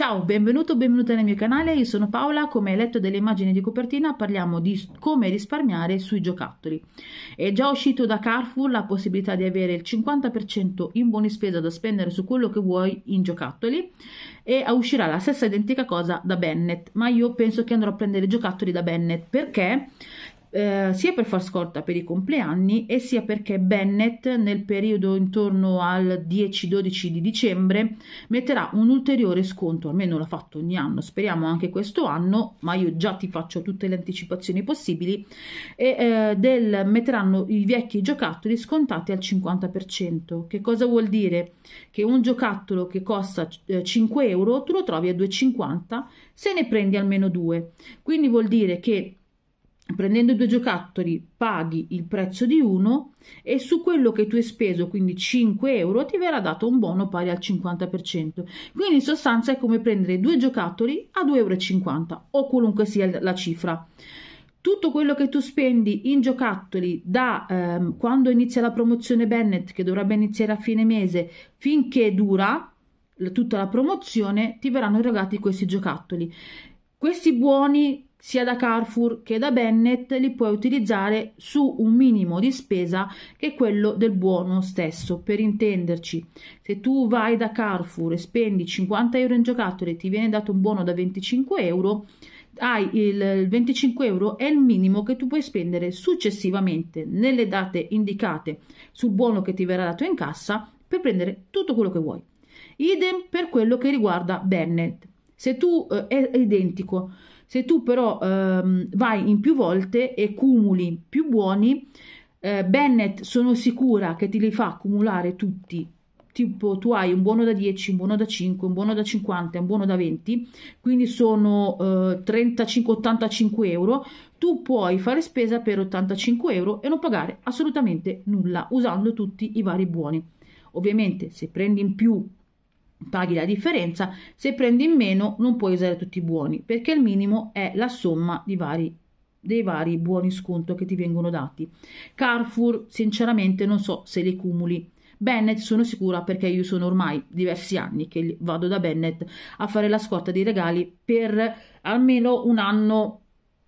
Ciao, benvenuto o benvenuta nel mio canale, io sono Paola, come hai letto delle immagini di copertina parliamo di come risparmiare sui giocattoli. È già uscito da Carrefour la possibilità di avere il 50% in buoni spesa da spendere su quello che vuoi in giocattoli e uscirà la stessa identica cosa da Bennett, ma io penso che andrò a prendere giocattoli da Bennett perché eh, sia per far scorta per i compleanni e sia perché Bennett nel periodo intorno al 10-12 di dicembre metterà un ulteriore sconto, almeno l'ha fatto ogni anno, speriamo anche questo anno, ma io già ti faccio tutte le anticipazioni possibili, e eh, del, metteranno i vecchi giocattoli scontati al 50%. Che cosa vuol dire? Che un giocattolo che costa eh, 5 euro tu lo trovi a 2,50 se ne prendi almeno due. Quindi vuol dire che prendendo due giocattoli paghi il prezzo di uno e su quello che tu hai speso, quindi 5 euro, ti verrà dato un bono pari al 50%. Quindi in sostanza è come prendere due giocattoli a 2,50 euro o qualunque sia la cifra. Tutto quello che tu spendi in giocattoli da ehm, quando inizia la promozione Bennett, che dovrebbe iniziare a fine mese, finché dura tutta la promozione, ti verranno erogati questi giocattoli. Questi buoni sia da Carrefour che da Bennett li puoi utilizzare su un minimo di spesa che è quello del buono stesso. Per intenderci, se tu vai da Carrefour e spendi 50 euro in giocattoli e ti viene dato un buono da 25 euro, hai il 25 euro è il minimo che tu puoi spendere successivamente nelle date indicate sul buono che ti verrà dato in cassa per prendere tutto quello che vuoi. Idem per quello che riguarda Bennett. Se tu eh, è identico, se tu però ehm, vai in più volte e cumuli più buoni, eh, Bennett sono sicura che ti li fa accumulare tutti tipo tu hai un buono da 10, un buono da 5, un buono da 50 un buono da 20, quindi sono eh, 35-85 euro, tu puoi fare spesa per 85 euro e non pagare assolutamente nulla usando tutti i vari buoni. Ovviamente se prendi in più paghi la differenza, se prendi in meno non puoi usare tutti i buoni perché il minimo è la somma vari, dei vari buoni sconto che ti vengono dati. Carrefour sinceramente non so se li cumuli. Bennett sono sicura perché io sono ormai diversi anni che vado da Bennett a fare la scorta dei regali per almeno un anno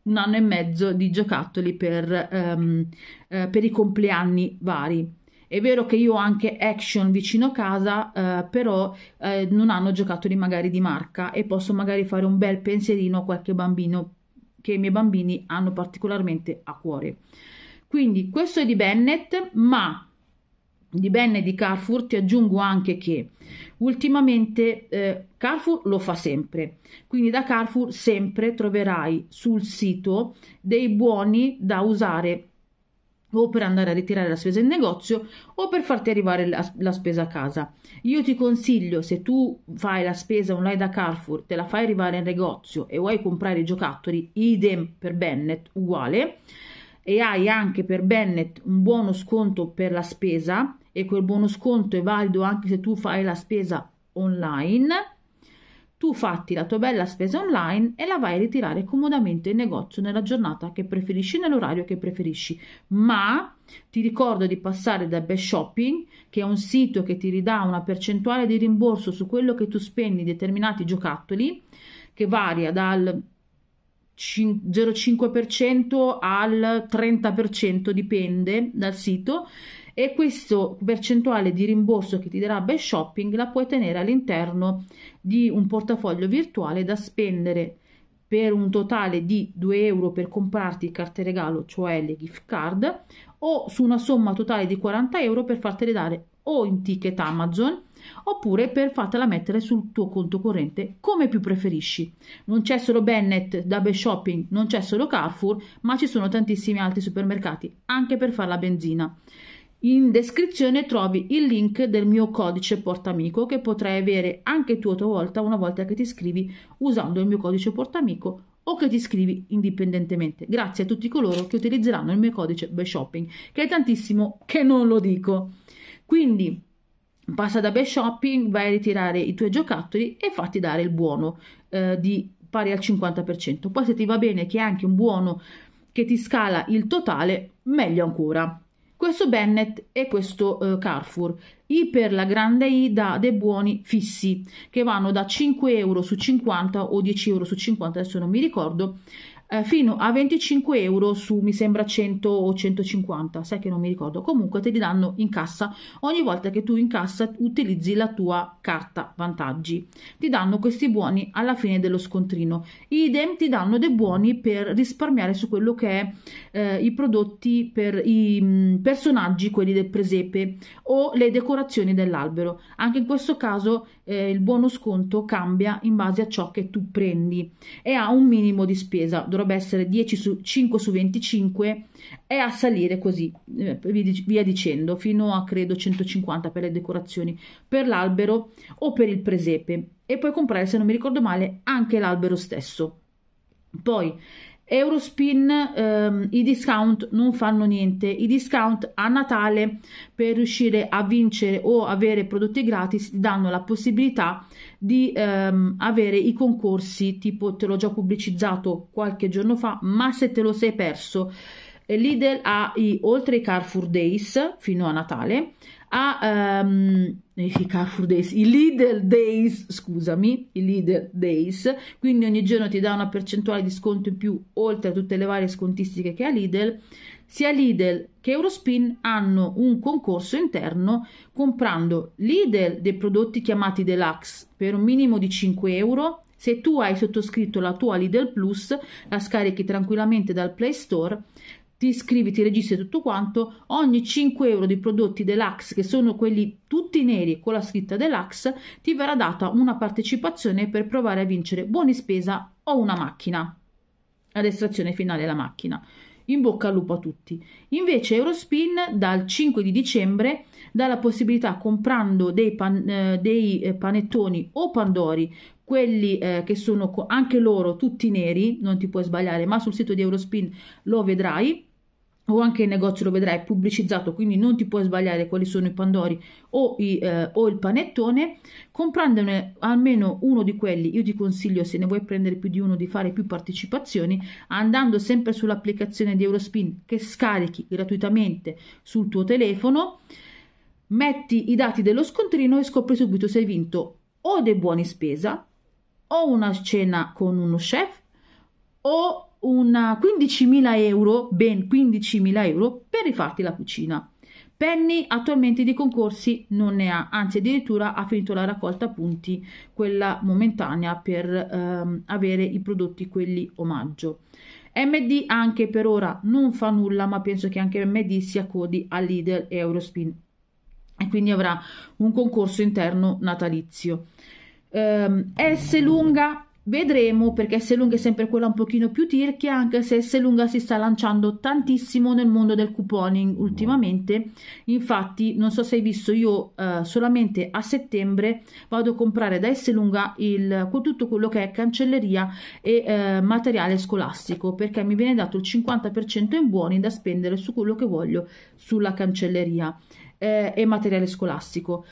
un anno e mezzo di giocattoli per, um, eh, per i compleanni vari è vero che io ho anche action vicino a casa, eh, però eh, non hanno giocattoli magari di marca e posso magari fare un bel pensierino a qualche bambino che i miei bambini hanno particolarmente a cuore. Quindi questo è di Bennett, ma di Bennett di Carrefour ti aggiungo anche che ultimamente eh, Carrefour lo fa sempre, quindi da Carrefour sempre troverai sul sito dei buoni da usare o per andare a ritirare la spesa in negozio o per farti arrivare la, la, spesa a casa. Io ti consiglio, se tu fai la spesa online da Carrefour, te la fai arrivare in negozio e vuoi comprare i giocattoli, idem per Bennett, uguale, e hai anche per Bennett un buono sconto per la spesa e quel buono sconto è valido anche se tu fai la spesa online tu fatti la tua bella spesa online e la vai a ritirare comodamente in negozio nella giornata che preferisci, nell'orario che preferisci. Ma ti ricordo di passare da Best Shopping, che è un sito che ti ridà una percentuale di rimborso su quello che tu spendi in determinati giocattoli, che varia dal 0,5% al 30%, dipende dal sito e questo percentuale di rimborso che ti darà Best Shopping la puoi tenere all'interno di un portafoglio virtuale da spendere per un totale di 2 euro per comprarti carte regalo, cioè le gift card, o su una somma totale di 40 euro per fartele dare o in ticket Amazon oppure per fartela mettere sul tuo conto corrente come più preferisci. Non c'è solo Bennett, Double Shopping, non c'è solo Carrefour, ma ci sono tantissimi altri supermercati anche per fare la benzina. In descrizione trovi il link del mio codice portamico che potrai avere anche tu a tua volta una volta che ti iscrivi usando il mio codice portamico o che ti iscrivi indipendentemente. Grazie a tutti coloro che utilizzeranno il mio codice BeShopping, che è tantissimo che non lo dico. Quindi passa da BeShopping, vai a ritirare i tuoi giocattoli e fatti dare il buono eh, di pari al 50%. Poi se ti va bene che è anche un buono che ti scala il totale, meglio ancora questo Bennett e questo eh, Carrefour. I per la grande I dà dei buoni fissi che vanno da 5 euro su 50 o 10 euro su 50, adesso non mi ricordo, eh, fino a 25 euro su mi sembra 100 o 150, sai che non mi ricordo. Comunque te li danno in cassa ogni volta che tu in cassa utilizzi la tua carta vantaggi. Ti danno questi buoni alla fine dello scontrino. Idem ti danno dei buoni per risparmiare su quello che è eh, i prodotti per i mh, mm, personaggi, quelli del presepe o le decorazioni dell'albero. Anche in questo caso eh, il buono sconto cambia in base a ciò che tu prendi e ha un minimo di spesa dovrebbe essere 10 su 5 su 25 e a salire così eh, via dicendo fino a credo 150 per le decorazioni per l'albero o per il presepe e poi comprare se non mi ricordo male anche l'albero stesso poi Eurospin ehm, i discount non fanno niente, i discount a Natale per riuscire a vincere o avere prodotti gratis danno la possibilità di ehm, avere i concorsi tipo te l'ho già pubblicizzato qualche giorno fa ma se te lo sei perso eh, Lidl ha i oltre i Carrefour Days fino a Natale a um, i Carrefour Days, i Lidl Days, scusami, i Lidl Days, quindi ogni giorno ti dà una percentuale di sconto in più oltre a tutte le varie scontistiche che ha Lidl, sia Lidl che Eurospin hanno un concorso interno comprando Lidl dei prodotti chiamati Deluxe per un minimo di 5 euro. Se tu hai sottoscritto la tua Lidl Plus, la scarichi tranquillamente dal Play Store, ti iscrivi, ti registri tutto quanto, ogni 5 euro di prodotti deluxe, che sono quelli tutti neri con la scritta deluxe, ti verrà data una partecipazione per provare a vincere buoni spesa o una macchina. Ad estrazione finale la macchina. In bocca al lupo a tutti. Invece Eurospin dal 5 di dicembre dà la possibilità comprando dei, pan, eh, dei eh, panettoni o pandori quelli eh, che sono anche loro tutti neri, non ti puoi sbagliare, ma sul sito di Eurospin lo vedrai o anche il negozio lo vedrai pubblicizzato, quindi non ti puoi sbagliare quali sono i pandori o, i, eh, o, il panettone, comprandone almeno uno di quelli, io ti consiglio se ne vuoi prendere più di uno di fare più partecipazioni, andando sempre sull'applicazione di Eurospin che scarichi gratuitamente sul tuo telefono, metti i dati dello scontrino e scopri subito se hai vinto o dei buoni spesa o una cena con uno chef o una 15.000 euro, ben 15.000 euro, per rifarti la cucina. Penny attualmente di concorsi non ne ha, anzi addirittura ha finito la raccolta punti, quella momentanea per ehm, avere i prodotti, quelli omaggio. MD anche per ora non fa nulla, ma penso che anche MD sia codi a Lidl e Eurospin e quindi avrà un concorso interno natalizio. Ehm, S lunga Vedremo perché Selung è sempre quella un pochino più tirchia, anche se Selung si sta lanciando tantissimo nel mondo del couponing ultimamente. Infatti, non so se hai visto, io eh, solamente a settembre vado a comprare da Selunga il, tutto quello che è cancelleria e eh, materiale scolastico, perché mi viene dato il 50% in buoni da spendere su quello che voglio sulla cancelleria eh, e materiale scolastico.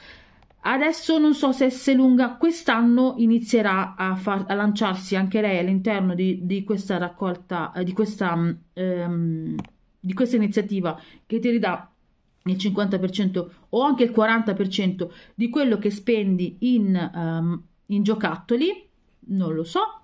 Adesso non so se S lunga quest'anno inizierà a, far, a, lanciarsi anche lei all'interno di, di, questa raccolta, eh, di questa, um, di questa iniziativa che ti ridà il 50% o anche il 40% di quello che spendi in, um, in giocattoli, non lo so.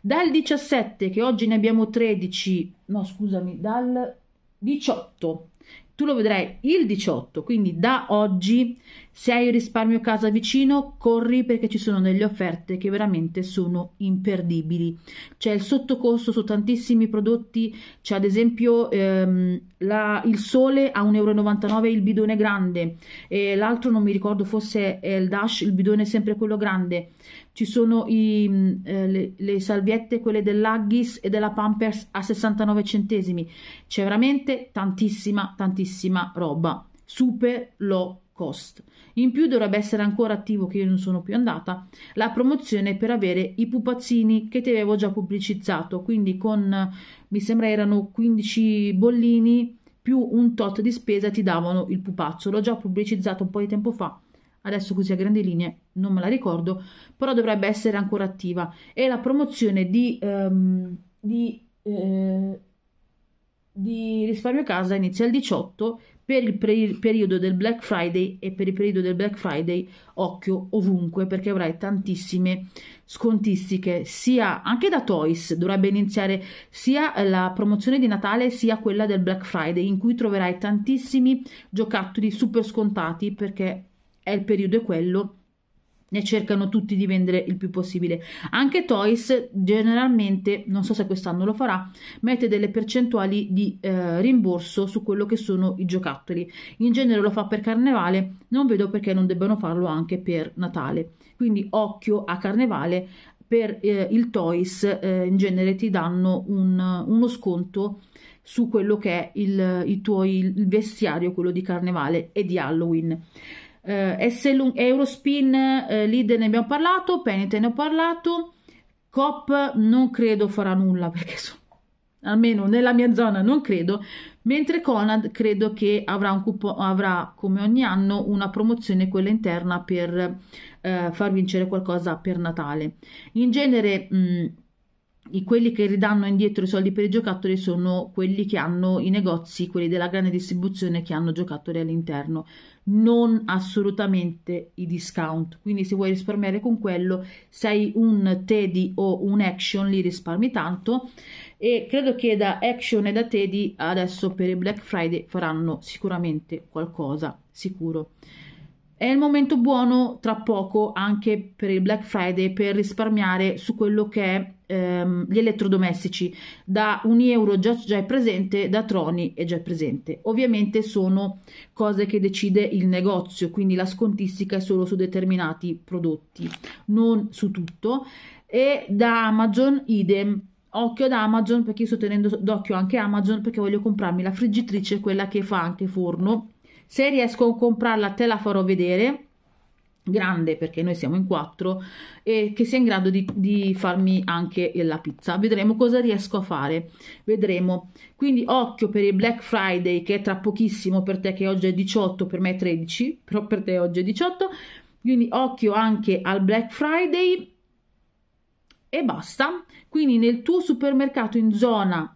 Dal 17, che oggi ne abbiamo 13, no scusami, dal 18 tu lo vedrai il 18, quindi da oggi se hai il risparmio casa vicino, corri perché ci sono delle offerte che veramente sono imperdibili. C'è il sottocosto su tantissimi prodotti, c'è ad esempio ehm, la, il sole a 1,99 euro il bidone grande, e l'altro non mi ricordo fosse il Dash, il bidone è sempre quello grande. Ci sono i, mm, eh, le, le, salviette, quelle dell'Aggis e della Pampers a 69 centesimi. C'è veramente tantissima, tantissima roba. Super lo Cost. In più dovrebbe essere ancora attivo che io non sono più andata la promozione per avere i pupazzini che ti avevo già pubblicizzato, quindi con mi sembra erano 15 bollini più un tot di spesa ti davano il pupazzo. L'ho già pubblicizzato un po' di tempo fa. Adesso così a grandi linee non me la ricordo, però dovrebbe essere ancora attiva. E la promozione di, um, di, eh, di risparmio casa inizia il 18 per il pre- periodo del Black Friday e per il periodo del Black Friday occhio ovunque perché avrai tantissime scontistiche sia anche da Toys dovrebbe iniziare sia la promozione di Natale sia quella del Black Friday in cui troverai tantissimi giocattoli super scontati perché è il periodo è quello ne cercano tutti di vendere il più possibile. Anche Toys generalmente, non so se quest'anno lo farà, mette delle percentuali di eh, rimborso su quello che sono i giocattoli. In genere lo fa per carnevale, non vedo perché non debbano farlo anche per Natale. Quindi occhio a carnevale, per eh, il Toys eh, in genere ti danno un, uno sconto su quello che è il, il tuo il vestiario, quello di carnevale e di Halloween eh, SL, Eurospin eh, Lead ne abbiamo parlato, Penite ne ho parlato, COP non credo farà nulla perché so, almeno nella mia zona non credo, mentre Conad credo che avrà, un coupon, avrà come ogni anno una promozione quella interna per eh, far vincere qualcosa per Natale. In genere... Mh, quelli che ridanno indietro i soldi per i giocattoli sono quelli che hanno i negozi, quelli della grande distribuzione che hanno giocattoli all'interno non assolutamente i discount. Quindi se vuoi risparmiare con quello, sei un Teddy o un Action, li risparmi tanto e credo che da Action e da Teddy adesso per il Black Friday faranno sicuramente qualcosa, sicuro. È il momento buono tra poco anche per il Black Friday per risparmiare su quello che è ehm, gli elettrodomestici. Da un euro già, già è presente, da Troni è già presente. Ovviamente sono cose che decide il negozio, quindi la scontistica è solo su determinati prodotti, non su tutto. E da Amazon idem occhio ad Amazon perché io sto tenendo d'occhio anche Amazon perché voglio comprarmi la friggitrice, quella che fa anche forno se riesco a comprarla te la farò vedere grande perché noi siamo in quattro e che sia in grado di, di, farmi anche la pizza vedremo cosa riesco a fare vedremo quindi occhio per il black friday che è tra pochissimo per te che oggi è 18 per me è 13 però per te oggi è 18 quindi occhio anche al black friday e basta quindi nel tuo supermercato in zona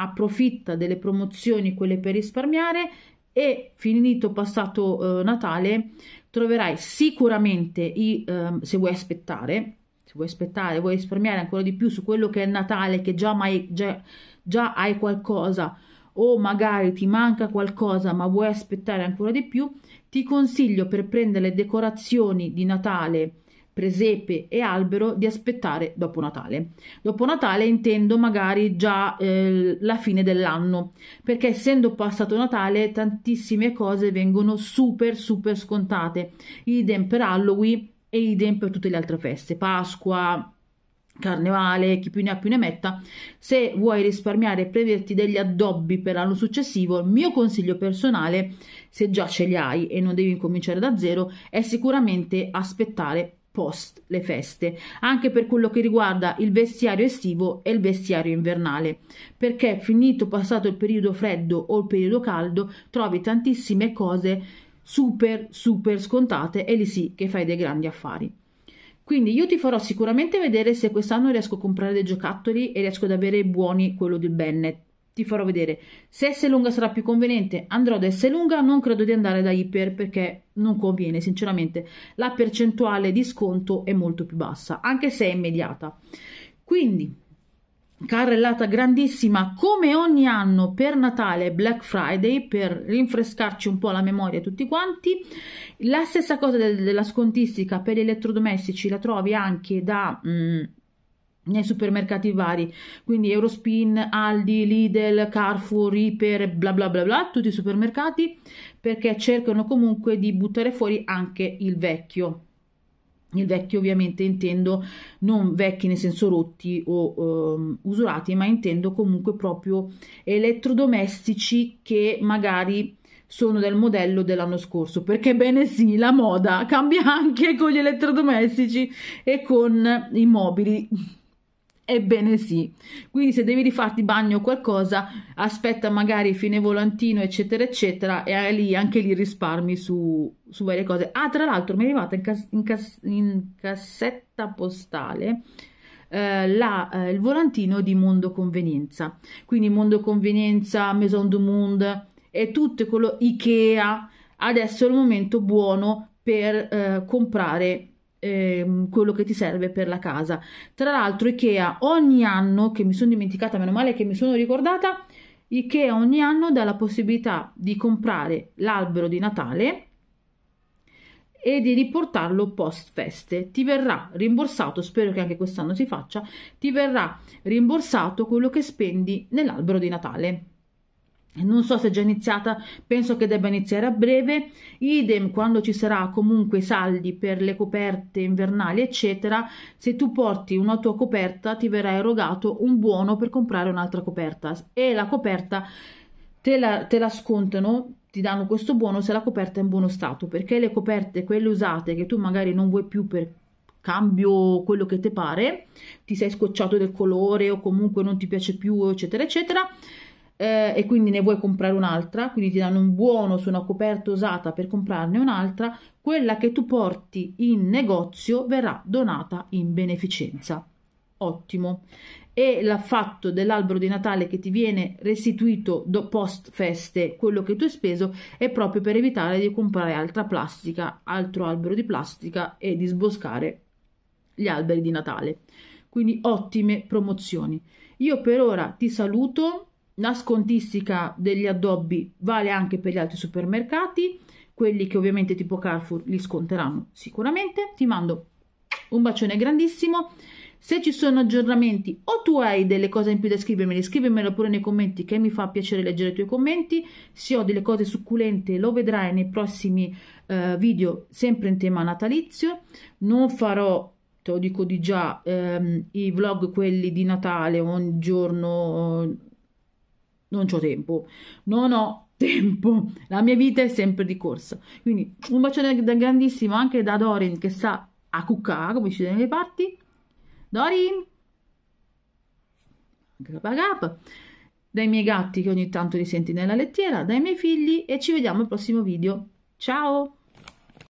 approfitta delle promozioni quelle per risparmiare e finito passato eh, Natale troverai sicuramente i eh, se vuoi aspettare se vuoi aspettare vuoi risparmiare ancora di più su quello che è Natale che già, mai, già, già hai qualcosa o magari ti manca qualcosa ma vuoi aspettare ancora di più ti consiglio per prendere le decorazioni di Natale presepe e albero di aspettare dopo Natale. Dopo Natale intendo magari già eh, la fine dell'anno, perché essendo passato Natale tantissime cose vengono super super scontate, idem per Halloween e idem per tutte le altre feste, Pasqua, carnevale, chi più ne ha più ne metta, se vuoi risparmiare e preverti degli addobbi per l'anno successivo, il mio consiglio personale, se già ce li hai e non devi incominciare da zero, è sicuramente aspettare post le feste, anche per quello che riguarda il vestiario estivo e il vestiario invernale, perché finito passato il periodo freddo o il periodo caldo trovi tantissime cose super super scontate e lì sì che fai dei grandi affari. Quindi io ti farò sicuramente vedere se quest'anno riesco a comprare dei giocattoli e riesco ad avere buoni quello di Bennett ti farò vedere. Se S lunga sarà più conveniente, andrò ad S lunga, non credo di andare da iper perché non conviene, sinceramente. La percentuale di sconto è molto più bassa, anche se è immediata. Quindi, carrellata grandissima come ogni anno per Natale Black Friday per rinfrescarci un po' la memoria tutti quanti la stessa cosa de della scontistica per gli elettrodomestici la trovi anche da mh, mm, nei supermercati vari, quindi Eurospin, Aldi, Lidl, Carrefour, Iper, bla bla bla bla, tutti i supermercati, perché cercano comunque di buttare fuori anche il vecchio. Il vecchio ovviamente intendo non vecchi nel senso rotti o ehm, usurati, ma intendo comunque proprio elettrodomestici che magari sono del modello dell'anno scorso, perché bene sì, la moda cambia anche con gli elettrodomestici e con i mobili Ebbene sì, quindi se devi rifarti bagno o qualcosa, aspetta magari fine volantino, eccetera, eccetera, e hai lì, anche lì risparmi su, su varie cose. Ah, tra l'altro, mi è arrivata in, cas- in, cas- in cassetta postale eh, la, eh, il volantino di Mondo Convenienza, quindi Mondo Convenienza, Maison du Monde e tutto quello Ikea. Adesso è il momento buono per eh, comprare Ehm, quello che ti serve per la casa. Tra l'altro, IKEA ogni anno, che mi sono dimenticata, meno male che mi sono ricordata, IKEA ogni anno dà la possibilità di comprare l'albero di Natale e di riportarlo post feste. Ti verrà rimborsato, spero che anche quest'anno si faccia, ti verrà rimborsato quello che spendi nell'albero di Natale non so se è già iniziata, penso che debba iniziare a breve. Idem quando ci sarà comunque saldi per le coperte invernali, eccetera. Se tu porti una tua coperta, ti verrà erogato un buono per comprare un'altra coperta e la coperta te la, te la scontano ti danno questo buono se la coperta è in buono stato, perché le coperte, quelle usate che tu magari non vuoi più per cambio quello che ti pare, ti sei scocciato del colore o comunque non ti piace più, eccetera, eccetera, eh, e quindi ne vuoi comprare un'altra, quindi ti danno un buono su una coperta usata per comprarne un'altra, quella che tu porti in negozio verrà donata in beneficenza. Ottimo. E l'affatto dell'albero di Natale che ti viene restituito post feste, quello che tu hai speso, è proprio per evitare di comprare altra plastica, altro albero di plastica e di sboscare gli alberi di Natale. Quindi ottime promozioni. Io per ora ti saluto la scontistica degli addobbi vale anche per gli altri supermercati, quelli che ovviamente tipo Carrefour li sconteranno sicuramente. Ti mando un bacione grandissimo. Se ci sono aggiornamenti o tu hai delle cose in più da scrivermi, scrivimelo pure nei commenti che mi fa piacere leggere i tuoi commenti. Se ho delle cose succulente lo vedrai nei prossimi eh, video, sempre in tema natalizio. Non farò te lo dico di già, ehm, i vlog quelli di Natale, ogni giorno non ho tempo, non ho tempo, la mia vita è sempre di corsa. Quindi un bacione grandissimo anche da Dorin che sta a cucca, come ci sono nelle parti. Dorin, grab dai miei gatti che ogni tanto li senti nella lettiera, dai miei figli e ci vediamo al prossimo video. Ciao!